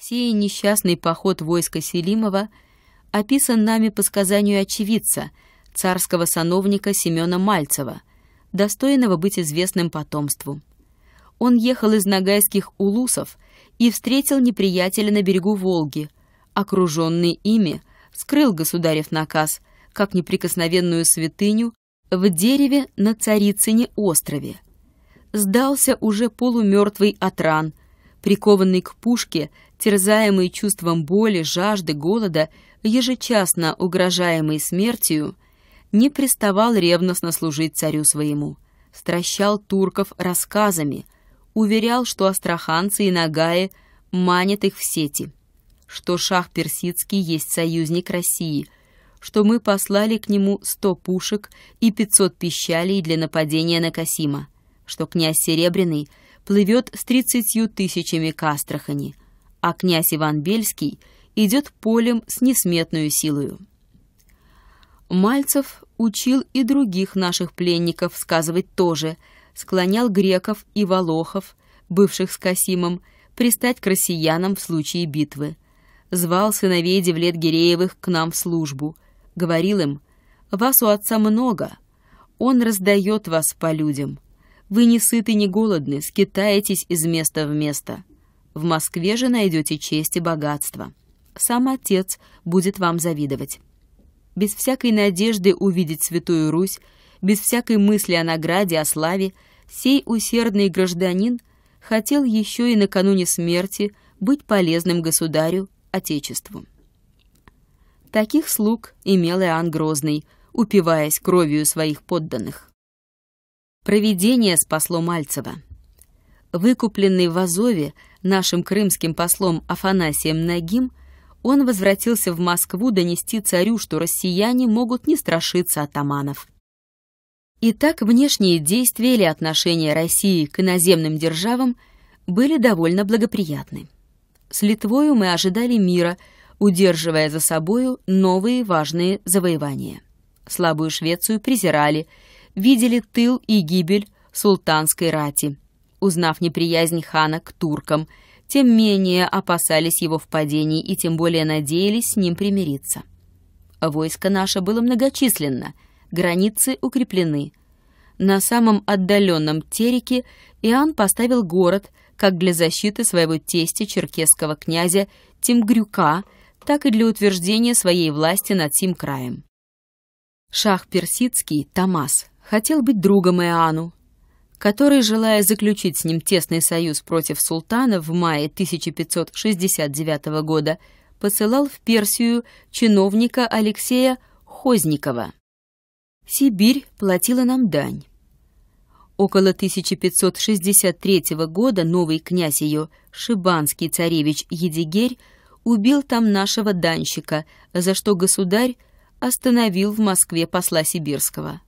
Сей несчастный поход войска Селимова описан нами по сказанию очевидца, царского сановника Семена Мальцева, достойного быть известным потомству. Он ехал из Ногайских улусов и встретил неприятеля на берегу Волги, окруженный ими, скрыл государев наказ, как неприкосновенную святыню, в дереве на Царицыне острове. Сдался уже полумертвый от ран – прикованный к пушке, терзаемый чувством боли, жажды, голода, ежечасно угрожаемый смертью, не приставал ревностно служить царю своему, стращал турков рассказами, уверял, что астраханцы и нагаи манят их в сети, что шах персидский есть союзник России, что мы послали к нему сто пушек и пятьсот пищалей для нападения на Касима, что князь Серебряный — плывет с тридцатью тысячами к а князь Иван Бельский идет полем с несметную силою. Мальцев учил и других наших пленников сказывать тоже, склонял греков и волохов, бывших с Касимом, пристать к россиянам в случае битвы. Звал сыновей Девлет Гиреевых к нам в службу. Говорил им, «Вас у отца много, он раздает вас по людям. Вы не сыты, не голодны, скитаетесь из места в место. В Москве же найдете честь и богатство. Сам Отец будет вам завидовать. Без всякой надежды увидеть Святую Русь, без всякой мысли о награде, о славе, сей усердный гражданин хотел еще и накануне смерти быть полезным государю, Отечеству. Таких слуг имел Иоанн Грозный, упиваясь кровью своих подданных. Провидение спасло Мальцева. Выкупленный в Азове нашим крымским послом Афанасием Нагим, он возвратился в Москву донести царю, что россияне могут не страшиться атаманов. Итак, внешние действия или отношения России к иноземным державам были довольно благоприятны. С Литвою мы ожидали мира, удерживая за собою новые важные завоевания. Слабую Швецию презирали – видели тыл и гибель султанской рати. Узнав неприязнь хана к туркам, тем менее опасались его впадений и тем более надеялись с ним примириться. Войско наше было многочисленно, границы укреплены. На самом отдаленном Тереке Иоанн поставил город как для защиты своего тестя черкесского князя Тимгрюка, так и для утверждения своей власти над тем краем. Шах персидский Тамас хотел быть другом Иоанну, который, желая заключить с ним тесный союз против султана в мае 1569 года, посылал в Персию чиновника Алексея Хозникова. Сибирь платила нам дань. Около 1563 года новый князь ее, шибанский царевич Едигерь, убил там нашего данщика, за что государь остановил в Москве посла Сибирского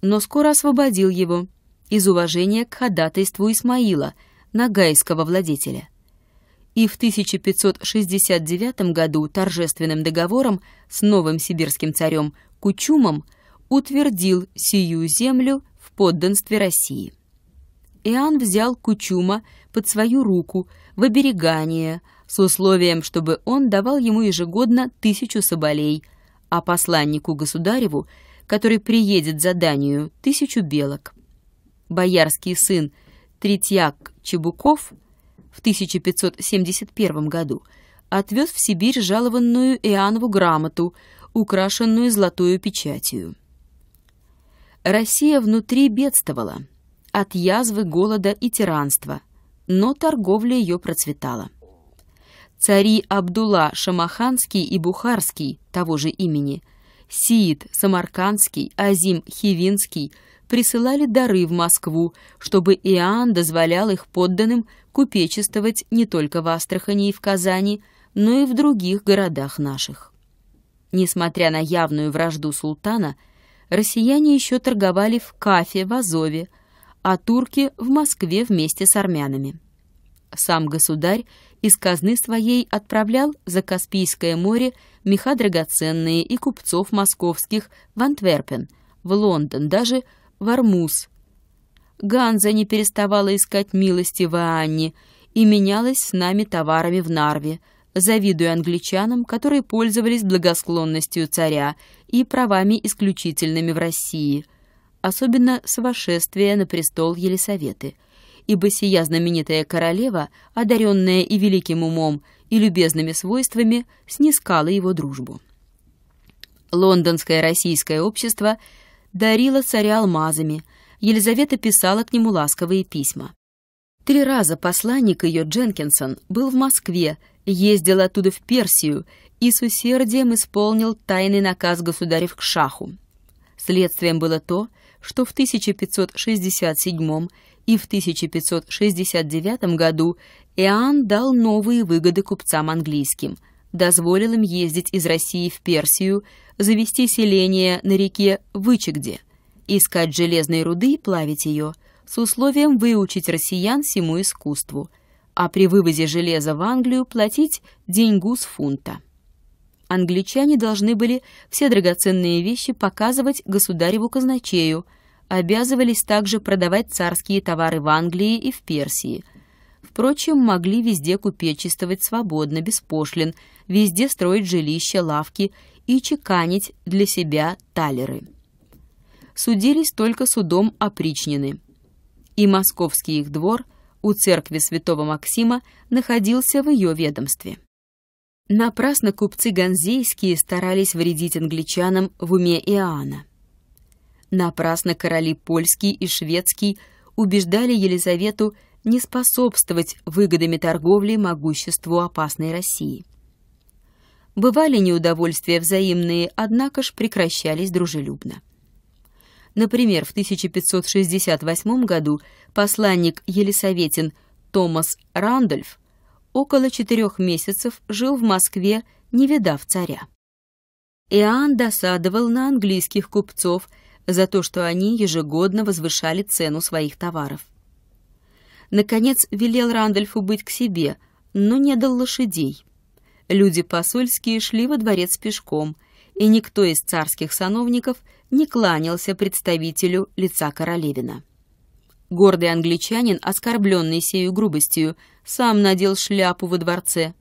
но скоро освободил его из уважения к ходатайству Исмаила, нагайского владетеля. И в 1569 году торжественным договором с новым сибирским царем Кучумом утвердил сию землю в подданстве России. Иоанн взял Кучума под свою руку в оберегание с условием, чтобы он давал ему ежегодно тысячу соболей, а посланнику государеву который приедет за Данию, тысячу белок. Боярский сын Третьяк Чебуков в 1571 году отвез в Сибирь жалованную Иоаннову грамоту, украшенную золотую печатью. Россия внутри бедствовала от язвы, голода и тиранства, но торговля ее процветала. Цари Абдулла Шамаханский и Бухарский того же имени – Сиит, Самаркандский, Азим, Хивинский присылали дары в Москву, чтобы Иоанн дозволял их подданным купечествовать не только в Астрахани и в Казани, но и в других городах наших. Несмотря на явную вражду султана, россияне еще торговали в Кафе, в Азове, а турки в Москве вместе с армянами. Сам государь из казны своей отправлял за Каспийское море меха драгоценные и купцов московских в Антверпен, в Лондон, даже в Армуз. Ганза не переставала искать милости в Анне и менялась с нами товарами в Нарве, завидуя англичанам, которые пользовались благосклонностью царя и правами исключительными в России, особенно с вошествия на престол Елисаветы – ибо сия знаменитая королева, одаренная и великим умом, и любезными свойствами, снискала его дружбу. Лондонское российское общество дарило царя алмазами, Елизавета писала к нему ласковые письма. Три раза посланник ее Дженкинсон был в Москве, ездил оттуда в Персию и с усердием исполнил тайный наказ государев к шаху. Следствием было то, что в 1567 и в 1569 году Иоанн дал новые выгоды купцам английским, дозволил им ездить из России в Персию, завести селение на реке Вычегде, искать железной руды и плавить ее, с условием выучить россиян всему искусству, а при вывозе железа в Англию платить деньгу с фунта. Англичане должны были все драгоценные вещи показывать государеву казначею – обязывались также продавать царские товары в Англии и в Персии. Впрочем, могли везде купечествовать свободно, без пошлин, везде строить жилища, лавки и чеканить для себя талеры. Судились только судом опричнины. И московский их двор у церкви святого Максима находился в ее ведомстве. Напрасно купцы ганзейские старались вредить англичанам в уме Иоанна. Напрасно короли польский и шведский убеждали Елизавету не способствовать выгодами торговли могуществу опасной России. Бывали неудовольствия взаимные, однако ж прекращались дружелюбно. Например, в 1568 году посланник Елисаветин Томас Рандольф около четырех месяцев жил в Москве, не видав царя. Иоанн досадовал на английских купцов за то, что они ежегодно возвышали цену своих товаров. Наконец велел Рандольфу быть к себе, но не дал лошадей. Люди посольские шли во дворец пешком, и никто из царских сановников не кланялся представителю лица королевина. Гордый англичанин, оскорбленный сею грубостью, сам надел шляпу во дворце.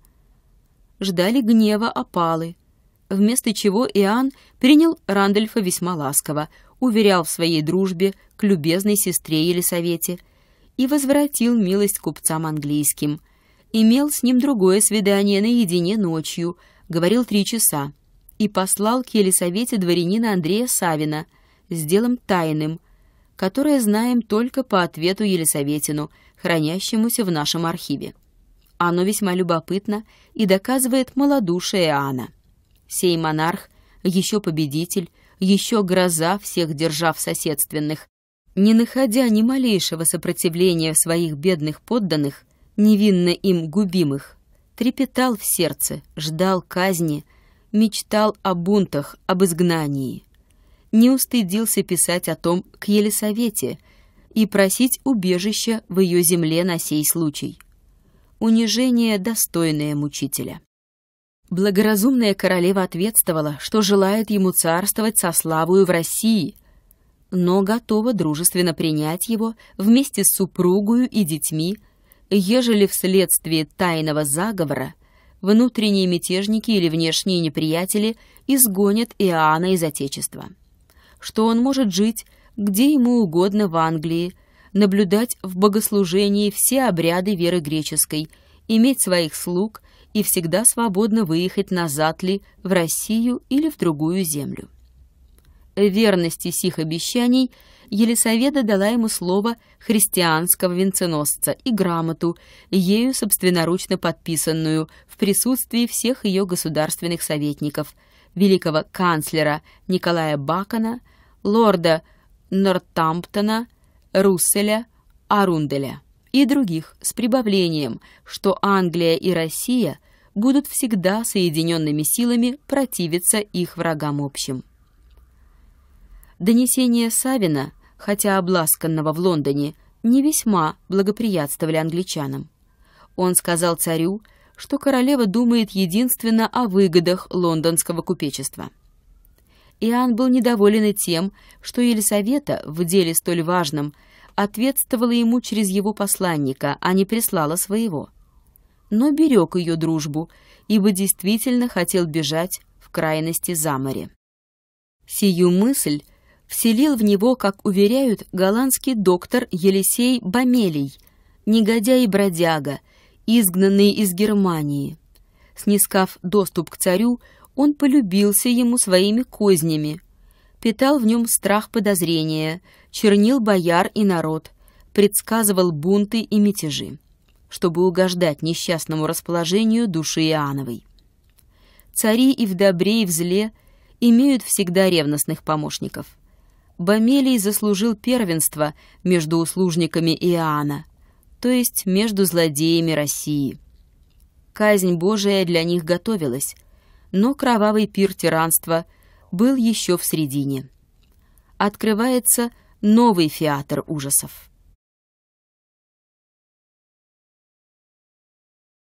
Ждали гнева опалы — вместо чего Иоанн принял Рандольфа весьма ласково, уверял в своей дружбе к любезной сестре Елисавете и возвратил милость купцам английским. Имел с ним другое свидание наедине ночью, говорил три часа, и послал к Елисавете дворянина Андрея Савина с делом тайным, которое знаем только по ответу Елисаветину, хранящемуся в нашем архиве. Оно весьма любопытно и доказывает малодушие Иоанна. Сей монарх, еще победитель, еще гроза всех держав соседственных, не находя ни малейшего сопротивления своих бедных подданных, невинно им губимых, трепетал в сердце, ждал казни, мечтал о бунтах, об изгнании. Не устыдился писать о том к Елисавете и просить убежища в ее земле на сей случай. Унижение, достойное мучителя. Благоразумная королева ответствовала, что желает ему царствовать со славою в России, но готова дружественно принять его вместе с супругою и детьми, ежели вследствие тайного заговора внутренние мятежники или внешние неприятели изгонят Иоанна из Отечества, что он может жить где ему угодно в Англии, наблюдать в богослужении все обряды веры греческой, иметь своих слуг – и всегда свободно выехать назад ли в Россию или в другую землю. Верности сих обещаний Елисаведа дала ему слово христианского венценосца и грамоту, ею собственноручно подписанную в присутствии всех ее государственных советников, великого канцлера Николая Бакона, лорда Нортамптона, Русселя, Арунделя и других с прибавлением, что Англия и Россия будут всегда соединенными силами противиться их врагам общим. Донесения Савина, хотя обласканного в Лондоне, не весьма благоприятствовали англичанам. Он сказал царю, что королева думает единственно о выгодах лондонского купечества. Иоанн был недоволен и тем, что Елисавета в деле столь важном ответствовала ему через его посланника, а не прислала своего – но берег ее дружбу, ибо действительно хотел бежать в крайности за море. Сию мысль вселил в него, как уверяют, голландский доктор Елисей Бамелий, негодяй и бродяга, изгнанный из Германии. Снискав доступ к царю, он полюбился ему своими кознями, питал в нем страх подозрения, чернил бояр и народ, предсказывал бунты и мятежи чтобы угождать несчастному расположению души Иоанновой. Цари и в добре, и в зле имеют всегда ревностных помощников. Бомелий заслужил первенство между услужниками Иоанна, то есть между злодеями России. Казнь Божия для них готовилась, но кровавый пир тиранства был еще в средине. Открывается новый феатр ужасов.